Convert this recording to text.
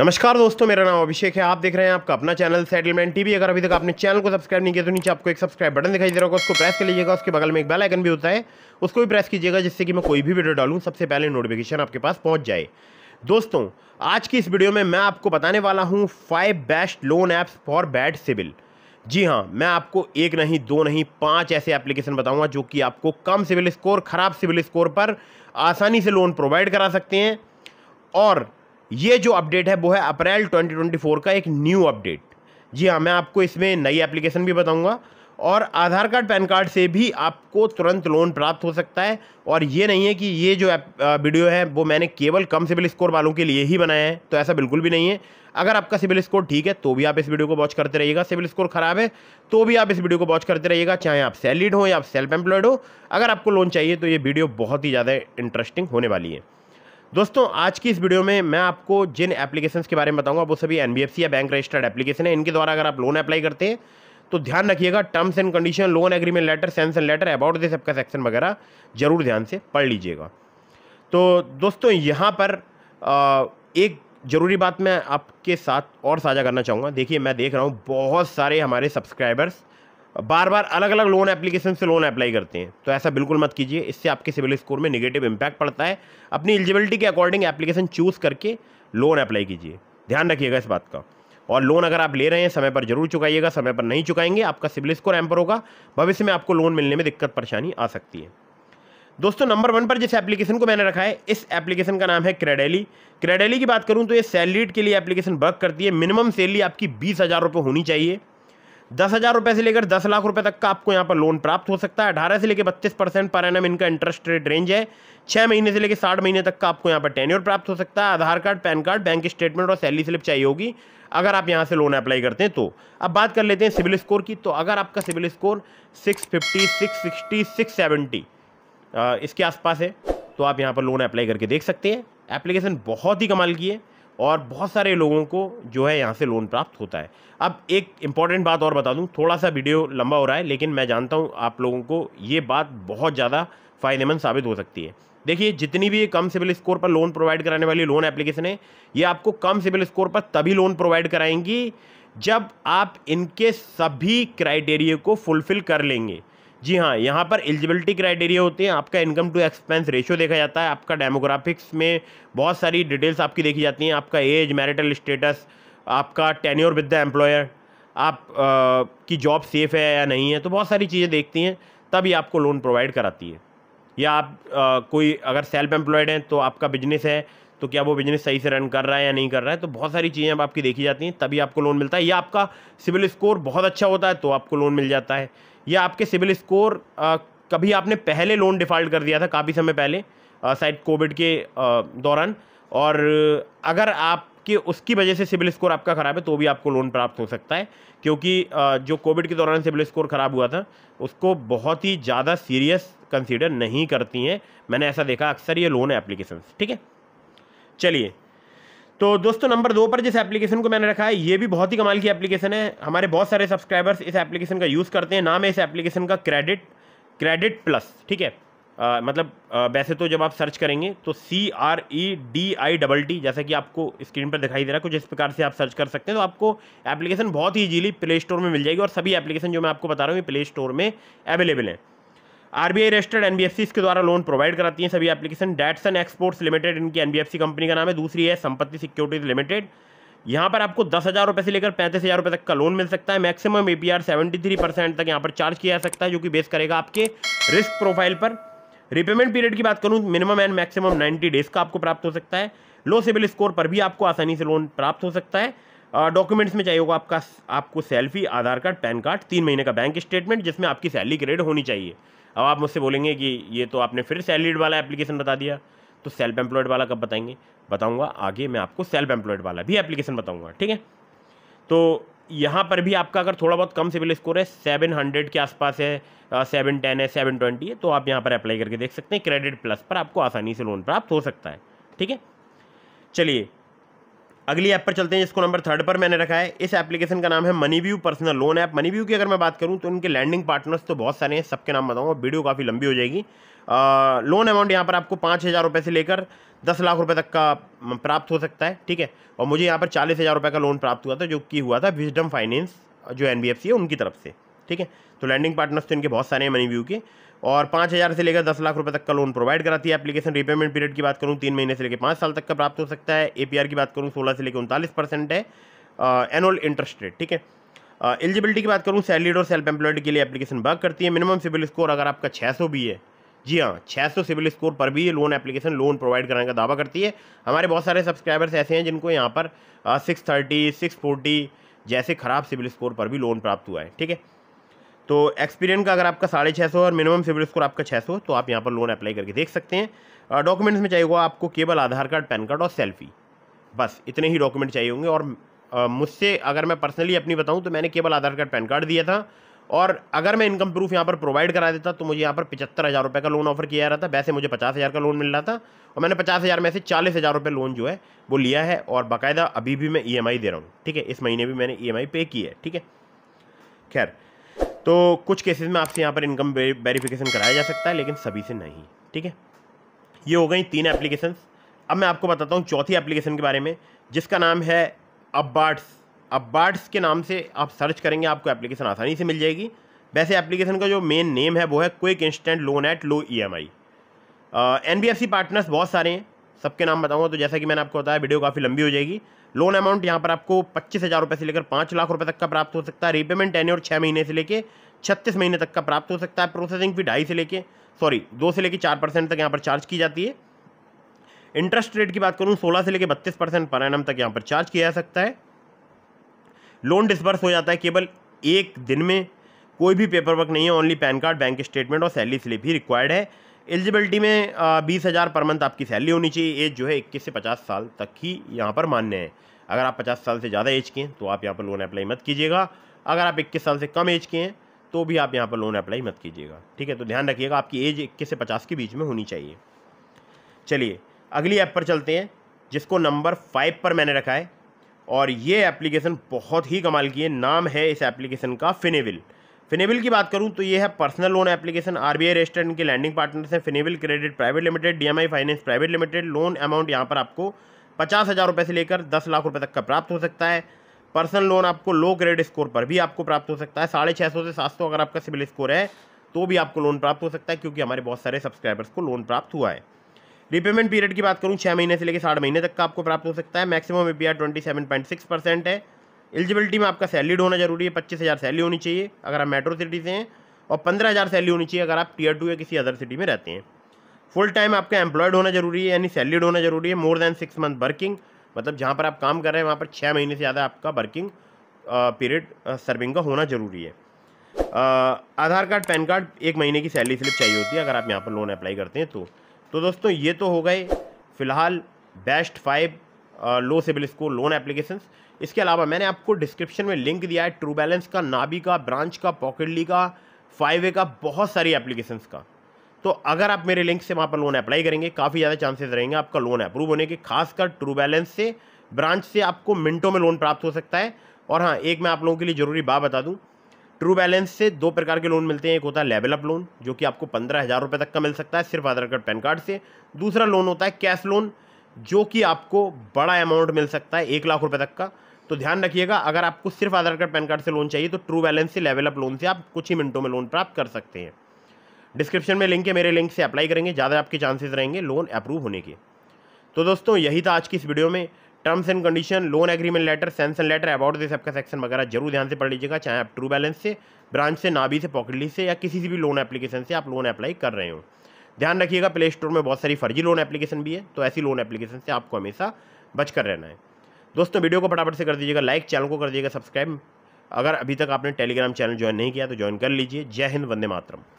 नमस्कार दोस्तों मेरा नाम अभिषेक है आप देख रहे हैं आपका अपना चैनल सेटलमेंट टीवी अगर अभी तक आपने चैनल को सब्सक्राइब नहीं किया तो नीचे आपको एक सब्सक्राइब बटन दिखाई दे रहा होगा उसको प्रेस कर लीजिएगा उसके बगल में एक बेल आइकन भी होता है उसको भी प्रेस कीजिएगा जिससे कि मैं कोई भी वीडियो डालूँ सबसे पहले नोटिफिकेशन आपके पास पहुँच जाए दोस्तों आज की इस वीडियो में मैं आपको बताने वाला हूँ five best loan apps for bad CIBIL जी हाँ मैं आपको एक नहीं दो नहीं पाँच ऐसे एप्लीकेशन बताऊँगा जो कि आपको कम सिविल स्कोर ख़राब सिविल स्कोर पर आसानी से लोन प्रोवाइड करा सकते हैं और ये जो अपडेट है वो है अप्रैल 2024 का एक न्यू अपडेट जी हाँ मैं आपको इसमें नई एप्लीकेशन भी बताऊंगा और आधार कार्ड पैन कार्ड से भी आपको तुरंत लोन प्राप्त हो सकता है और ये नहीं है कि ये जो वीडियो है वो मैंने केवल कम सिबिल स्कोर वालों के लिए ही बनाया है तो ऐसा बिल्कुल भी नहीं है अगर आपका सिबिल स्कोर ठीक है तो भी आप इस वीडियो को वॉच करते रहिएगा सिबिल स्कोर खराब है तो भी आप इस वीडियो को वॉच करते रहिएगा चाहे आप सैलरीड हो या आप सेल्फ एम्प्लॉयड हो अगर आपको लोन चाहिए तो ये वीडियो बहुत ही ज़्यादा इंटरेस्टिंग होने वाली है दोस्तों आज की इस वीडियो में मैं आपको जिन एप्लीकेशंस के बारे में बताऊंगा वो सभी एन या बैंक रजिस्टर्ड एप्लीकेशन है इनके द्वारा अगर आप लोन अप्लाई करते हैं तो ध्यान रखिएगा terms and condition loan agreement letter sense and letter about this आपका सेक्शन वगैरह जरूर ध्यान से पढ़ लीजिएगा तो दोस्तों यहाँ पर एक ज़रूरी बात मैं आपके साथ और साझा करना चाहूँगा देखिए मैं देख रहा हूँ बहुत सारे हमारे सब्सक्राइबर्स बार बार अलग अलग लोन एप्लीकेशन से लोन अप्लाई करते हैं तो ऐसा बिल्कुल मत कीजिए इससे आपके सिविल स्कोर में निगेटिव इम्पैक्ट पड़ता है अपनी एलिजिबिलिटी के अकॉर्डिंग एप्लीकेशन चूज़ करके लोन अप्लाई कीजिए ध्यान रखिएगा इस बात का और लोन अगर आप ले रहे हैं समय पर जरूर चुकाइएगा समय पर नहीं चुकाएंगे आपका सिविल स्कोर एम्पर होगा भविष्य में आपको लोन मिलने में दिक्कत परेशानी आ सकती है दोस्तों नंबर वन पर जिस एप्लीकेशन को मैंने रखा है इस एप्लीकेशन का नाम है क्रेडेली क्रेडेली की बात करूं तो ये सैलरीड के लिए एप्लीकेशन वर्क करती है मिनिमम सैलरी आपकी बीस हज़ार रुपये होनी चाहिए दस हज़ार रुपये से लेकर दस लाख रुपए तक का आपको यहाँ पर लोन प्राप्त हो सकता है अठारह से लेकर बत्तीस परसेंट पर एम इनका इंटरेस्ट रेट रेंज है छः महीने से लेकर साठ महीने तक का आपको यहाँ पर टेन्योर प्राप्त हो सकता है Aadhaar card PAN card bank statement और सैलरी स्लिप चाहिए होगी अगर आप यहाँ से लोन अप्लाई करते हैं तो अब बात कर लेते हैं सिविल स्कोर की तो अगर आपका CIBIL score six fifty six sixty six seventy इसके आसपास है तो आप यहाँ पर लोन अप्लाई करके देख सकते हैं एप्लीकेशन बहुत ही कमाल की है और बहुत सारे लोगों को जो है यहाँ से लोन प्राप्त होता है अब एक इम्पॉर्टेंट बात और बता दूँ थोड़ा सा वीडियो लंबा हो रहा है लेकिन मैं जानता हूँ आप लोगों को ये बात बहुत ज़्यादा फ़ायदेमंद साबित हो सकती है देखिए जितनी भी कम सिविल स्कोर पर लोन प्रोवाइड कराने वाली लोन एप्लीकेशन है ये आपको कम सिविल स्कोर पर तभी लोन प्रोवाइड कराएंगी जब आप इनके सभी क्राइटेरिया को फुलफिल कर लेंगे जी हाँ यहाँ पर एलिजिबिलिटी क्राइटेरिया होते हैं आपका इनकम टू एक्सपेंस रेशियो देखा जाता है आपका डेमोग्राफिक्स में बहुत सारी डिटेल्स आपकी देखी जाती हैं आपका एज मैरिटल स्टेटस आपका टेन्योर विद द एम्प्लॉयर आप आ, की जॉब सेफ़ है या नहीं है तो बहुत सारी चीज़ें देखती हैं तभी आपको लोन प्रोवाइड कराती है या आप आ, कोई अगर सेल्फ एम्प्लॉयड हैं तो आपका बिजनेस है तो क्या वो बिजनेस सही से रन कर रहा है या नहीं कर रहा है तो बहुत सारी चीज़ें अब आपकी देखी जाती हैं तभी आपको लोन मिलता है या आपका सिविल स्कोर बहुत अच्छा होता है तो आपको लोन मिल जाता है या आपके सिविल स्कोर कभी आपने पहले लोन डिफ़ॉल्ट कर दिया था काफ़ी समय पहले शायद कोविड के दौरान और अगर आपके उसकी वजह से सिविल स्कोर आपका ख़राब है तो भी आपको लोन प्राप्त हो सकता है क्योंकि जो कोविड के दौरान सिविल स्कोर ख़राब हुआ था उसको बहुत ही ज़्यादा सीरियस कंसीडर नहीं करती हैं मैंने ऐसा देखा अक्सर ये लोन एप्लीकेशन ठीक है चलिए तो दोस्तों नंबर दो पर जिस एप्लीकेशन को मैंने रखा है ये भी बहुत ही कमाल की एप्लीकेशन है हमारे बहुत सारे सब्सक्राइबर्स इस एप्लीकेशन का यूज़ करते हैं नाम है इस एप्लीकेशन का क्रेडिट क्रेडिट प्लस ठीक है आ, मतलब आ, वैसे तो जब आप सर्च करेंगे तो C R E D I double T जैसा कि आपको स्क्रीन पर दिखाई दे रहा है कुछ इस प्रकार से आप सर्च कर सकते हैं तो आपको एप्लीकेशन बहुत ही ईजीली प्ले स्टोर में मिल जाएगी और सभी एप्लीकेशन जो मैं आपको बता रहा हूँ ये प्ले स्टोर में अवेलेबल हैं R B I registered N B F C इसके द्वारा लोन प्रोवाइड कराती हैं सभी एप्लीकेशन डैटसन एक्सपोर्ट्स लिमिटेड इनकी N B F C company का नाम है दूसरी है संपत्ति सिक्योरिटीज लिमिटेड यहाँ पर आपको दस हज़ार रुपये से लेकर पैंतीस हज़ार रुपये तक का लोन मिल सकता है maximum A P R seventy three percent तक यहाँ पर चार्ज किया जा सकता है जो कि बेस करेगा आपके रिस्क प्रोफाइल पर रिपेमेंट पीरियड की बात करूँ minimum and maximum ninety days का आपको प्राप्त हो सकता है लो सिविल स्कोर पर भी आपको आसानी से लोन प्राप्त हो सकता है डॉक्यूमेंट्स में चाहिए होगा आपका आपको selfie Aadhaar card PAN card तीन महीने का बैंक स्टेटमेंट जिसमें आपकी सैलरी ग्रेड होनी चाहिए अब आप मुझसे बोलेंगे कि ये तो आपने फिर सैलरीड वाला एप्लीकेशन बता दिया तो सेल्फ एम्प्लॉयड वाला कब बताएंगे बताऊंगा आगे मैं आपको सेल्फ एम्प्लॉयड वाला भी एप्लीकेशन बताऊंगा ठीक है तो यहाँ पर भी आपका अगर थोड़ा बहुत कम सिविल स्कोर है सेवन हंड्रेड के आसपास है सेवन टेन है सेवन ट्वेंटी है तो आप यहाँ पर अप्लाई करके देख सकते हैं क्रेडिट प्लस पर आपको आसानी से लोन प्राप्त हो सकता है ठीक है चलिए अगली ऐप पर चलते हैं जिसको नंबर थर्ड पर मैंने रखा है इस एप्लीकेशन का नाम है Money View personal loan app Money View की अगर मैं बात करूं तो उनके लैंडिंग पार्टनर्स तो बहुत सारे हैं सबके नाम बताऊंगा वीडियो काफ़ी लंबी हो जाएगी आ, लोन अमाउंट यहाँ पर आपको पाँच हज़ार रुपये से लेकर दस लाख रुपये तक का प्राप्त हो सकता है ठीक है और मुझे यहाँ पर चालीस हज़ार रुपये का लोन प्राप्त हुआ था जो कि हुआ था विजडम फाइनेंस जो एन है उनकी तरफ से ठीक है तो लैंडिंग पार्टनर्स तो इनके बहुत सारे हैं मनी व्यू के और पाँच हज़ार से लेकर दस लाख रुपए तक का लोन प्रोवाइड कराती है एप्लीकेशन रीपेमेंट पीरियड की बात करूँ तीन महीने से लेकर पाँच साल तक का प्राप्त हो सकता है ए की बात करूँ सोलह से लेकर उनतालीस परसेंट है एनुअल इंटरेस्ट रेट ठीक है एलिजिबिलिटी की बात करूँ सैलरीड और सेल्फ एम्प्लॉयड के लिए एप्लीकेशन वर्क करती है मिनिमम सिविल स्कोर अगर आपका छः भी है जी हाँ सौ सिविल स्कोर पर भी ये लोन एप्लीकेशन लोन प्रोवाइड कराने का दावा करती है हमारे बहुत सारे सब्सक्राइबर्स ऐसे हैं जिनको यहाँ पर सिक्स थर्टी सिक्स फोर्टी जैसे ख़राब सिविल स्कोर पर भी लोन प्राप्त हुआ है ठीक है तो एक्सपीरियंस का अगर आपका साढ़े छः सौ और मिनिमम सिविल स्कोर आपका छः सौ तो आप यहाँ पर लोन अप्लाई करके देख सकते हैं डॉक्यूमेंट्स में चाहिए होगा आपको केवल आधार कार्ड पैन कार्ड और सेल्फी बस इतने ही डॉक्यूमेंट चाहिए होंगे और मुझसे अगर मैं पर्सनली अपनी बताऊँ तो मैंने केवल आधार कार्ड पैन कार्ड दिया था और अगर मैं इनकम प्रूफ यहाँ पर प्रोवाइड करा देता तो मुझे यहाँ पर पचहत्तर हज़ार रुपये का लोन ऑफर किया जा रहा था वैसे मुझे पचास हज़ार का लोन मिल रहा था और मैंने पचास हज़ार में से चालीस हज़ार रुपये लोन जो है वो लिया है और बाकायदा अभी भी मैं ई e दे रहा हूँ ठीक है इस महीने भी मैंने ई e पे की है ठीक है खैर तो कुछ केसेस में आपसे यहाँ पर इनकम वेरिफिकेशन कराया जा सकता है लेकिन सभी से नहीं ठीक है ये हो गई तीन एप्लीकेशन अब मैं आपको बताता हूँ चौथी एप्लीकेशन के बारे में जिसका नाम है अब अब्बार्ड्स के नाम से आप सर्च करेंगे आपको एप्लीकेशन आसानी से मिल जाएगी वैसे एप्लीकेशन का जो मेन नेम है वो है quick instant loan at low E M I N B F C partners बहुत सारे हैं सबके नाम बताऊंगा तो जैसा कि मैंने आपको बताया वीडियो काफ़ी लंबी हो जाएगी लोन अमाउंट यहाँ पर आपको पच्चीस हज़ार रुपये से लेकर पाँच लाख रुपये तक का प्राप्त हो सकता है रीपेमेंट टेन और छः महीने से लेकर छत्तीस महीने तक का प्राप्त हो सकता है प्रोसेसिंग फी ढाई से लेकर सॉरी दो से लेकर चार परसेंट तक यहाँ पर चार्ज की जाती है इंटरेस्ट रेट की बात करूँ सोलह से लेकर बत्तीस परसेंट पर तक यहाँ पर चार्ज किया जा सकता है लोन डिसबर्स हो जाता है केवल एक दिन में कोई भी पेपर वर्क नहीं है only PAN card bank statement और सैलरी स्लिप ही रिक्वायर्ड है एलिजिबिलिटी में बीस हज़ार पर मंथ आपकी सैलरी होनी चाहिए एज जो है इक्कीस से पचास साल तक ही यहाँ पर मान्य है अगर आप पचास साल से ज़्यादा एज के हैं तो आप यहाँ पर लोन अप्लाई मत कीजिएगा अगर आप इक्कीस साल से कम एज के हैं तो भी आप यहाँ पर लोन अप्लाई मत कीजिएगा ठीक है तो ध्यान रखिएगा आपकी एज इक्कीस से पचास के बीच में होनी चाहिए चलिए अगली ऐप पर चलते हैं जिसको नंबर फाइव पर मैंने रखा है और ये एप्लीकेशन बहुत ही कमाल की है नाम है इस एप्लीकेशन का फिनेविल फिनेबल की बात करूँ तो ये है personal loan application RBI restaurant के लैंडिंग पार्टनर्स हैं Finnable Credit Private Limited DMI Finance Private Limited loan amount यहाँ पर आपको पचास हज़ार रुपये से लेकर दस लाख रुपये तक का प्राप्त हो सकता है पर्सनल लोन आपको लो क्रेडिट स्कोर पर भी आपको प्राप्त हो सकता है साढ़े छः सौ से सात सौ अगर आपका सिविल स्कोर है तो भी आपको लोन प्राप्त हो सकता है क्योंकि हमारे बहुत सारे सब्सक्राइबर्स को लोन प्राप्त हुआ है रिपेमेंट पीरियड की बात करूँ छः महीने से लेकर साढ़े महीने तक का आपको प्राप्त हो सकता है maximum A P R twenty seven point six percent है एलिजिबिलिटी में आपका सैलरीड होना जरूरी है पच्चीस हज़ार सैलरी होनी चाहिए अगर आप मेट्रो सिटी से हैं और पंद्रह हज़ार सैलरी होनी चाहिए अगर आप टीयर टू या किसी अदर सिटी में रहते हैं फुल टाइम आपका एम्प्लॉयड होना जरूरी है यानी सैलरीड होना जरूरी है more than six month working मतलब जहाँ पर आप काम कर रहे हैं वहाँ पर छः महीने से ज़्यादा आपका वर्किंग पीरियड सर्विंग का होना जरूरी है आधार कार्ड पैन कार्ड एक महीने की सैलरी स्लिप चाहिए होती है अगर आप यहाँ पर लोन अप्लाई करते हैं तो तो दोस्तों ये तो हो गए फ़िलहाल best five low CIBIL score loan application इसके अलावा मैंने आपको डिस्क्रिप्शन में लिंक दिया है ट्रू बैलेंस का नाबी का ब्रांच का पॉकेटली का फाइव का बहुत सारी एप्लीकेशंस का तो अगर आप मेरे लिंक से वहाँ पर लोन अप्लाई करेंगे काफ़ी ज़्यादा चांसेस रहेंगे आपका लोन अप्रूव होने के खासकर ट्रू बैलेंस से ब्रांच से आपको मिनटों में लोन प्राप्त हो सकता है और हाँ एक मैं आप लोगों के लिए ज़रूरी बात बता दूँ ट्रू बैलेंस से दो प्रकार के लोन मिलते हैं एक होता है लेवल अप लोन जो कि आपको पंद्रह हज़ार रुपये तक का मिल सकता है सिर्फ आधार कार्ड पैन कार्ड से दूसरा लोन होता है कैश लोन जो कि आपको बड़ा अमाउंट मिल सकता है एक लाख रुपए तक का तो ध्यान रखिएगा अगर आपको सिर्फ आधार कार्ड पैन कार्ड से लोन चाहिए तो ट्रू बैलेंस से लेवल अप लोन से आप कुछ ही मिनटों में लोन प्राप्त कर सकते हैं डिस्क्रिप्शन में लिंक है मेरे लिंक से अप्लाई करेंगे ज़्यादा आपके चांसेस रहेंगे लोन अप्रूव होने के तो दोस्तों यही था आज की इस वीडियो में terms and condition loan agreement letter sanction letter about this आपका सेक्शन वगैरह जरूर ध्यान से पढ़ लीजिएगा चाहे आप ट्रू बैलेंस से ब्रांच से नाबी से पॉकेटली से या किसी भी लोन एप्लीकेशन से आप लोन अप्लाई कर रहे हो ध्यान रखिएगा प्ले स्टोर में बहुत सारी फर्जी लोन एप्लीकेशन भी है तो ऐसी लोन एप्लीकेशन से आपको हमेशा बच कर रहना है दोस्तों वीडियो को फटाफट से कर दीजिएगा लाइक चैनल को कर दीजिएगा सब्सक्राइब अगर अभी तक आपने टेलीग्राम चैनल ज्वाइन नहीं किया तो ज्वाइन कर लीजिए जय हिंद वंदे मातरम